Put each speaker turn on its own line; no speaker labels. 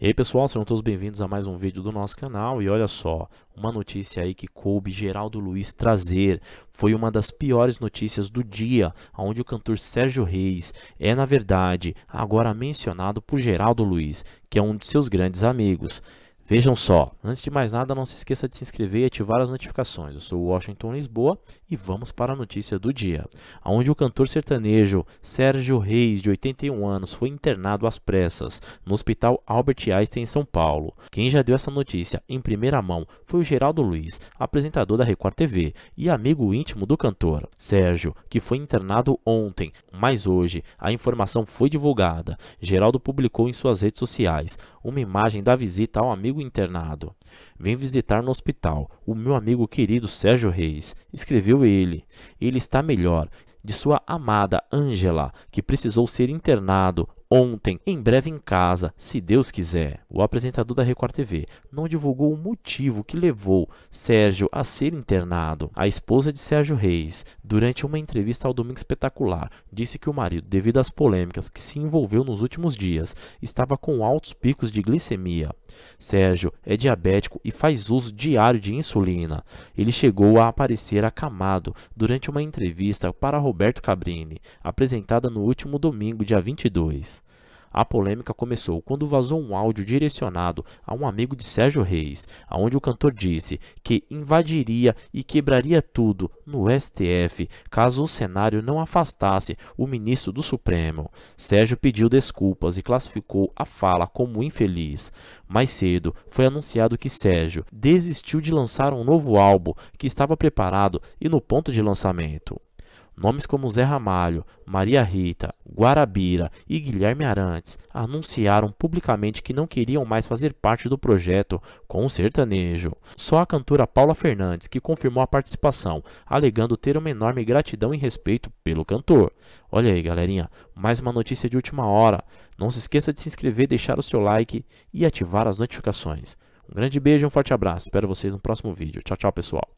E aí pessoal, sejam todos bem-vindos a mais um vídeo do nosso canal e olha só, uma notícia aí que coube Geraldo Luiz trazer, foi uma das piores notícias do dia, onde o cantor Sérgio Reis é na verdade agora mencionado por Geraldo Luiz, que é um de seus grandes amigos. Vejam só, antes de mais nada, não se esqueça de se inscrever e ativar as notificações. Eu sou o Washington Lisboa e vamos para a notícia do dia, onde o cantor sertanejo Sérgio Reis, de 81 anos, foi internado às pressas no Hospital Albert Einstein, em São Paulo. Quem já deu essa notícia em primeira mão foi o Geraldo Luiz, apresentador da Record TV e amigo íntimo do cantor. Sérgio, que foi internado ontem, mas hoje a informação foi divulgada. Geraldo publicou em suas redes sociais uma imagem da visita ao amigo amigo internado. Vem visitar no hospital o meu amigo querido Sérgio Reis, escreveu ele. Ele está melhor. De sua amada Ângela, que precisou ser internado ontem, em breve em casa, se Deus quiser. O apresentador da Record TV não divulgou o motivo que levou Sérgio a ser internado. A esposa de Sérgio Reis, durante uma entrevista ao Domingo Espetacular, disse que o marido, devido às polêmicas que se envolveu nos últimos dias, estava com altos picos de glicemia. Sérgio é diabético e faz uso diário de insulina. Ele chegou a aparecer acamado durante uma entrevista para Roberto Cabrini, apresentada no último domingo, dia 22. A polêmica começou quando vazou um áudio direcionado a um amigo de Sérgio Reis, aonde o cantor disse que invadiria e quebraria tudo no STF caso o cenário não afastasse o ministro do Supremo. Sérgio pediu desculpas e classificou a fala como infeliz. Mais cedo foi anunciado que Sérgio desistiu de lançar um novo álbum que estava preparado e no ponto de lançamento. Nomes como Zé Ramalho, Maria Rita, Guarabira e Guilherme Arantes anunciaram publicamente que não queriam mais fazer parte do projeto com o sertanejo. Só a cantora Paula Fernandes que confirmou a participação, alegando ter uma enorme gratidão e respeito pelo cantor. Olha aí, galerinha, mais uma notícia de última hora. Não se esqueça de se inscrever, deixar o seu like e ativar as notificações. Um grande beijo, e um forte abraço. Espero vocês no próximo vídeo. Tchau, tchau, pessoal.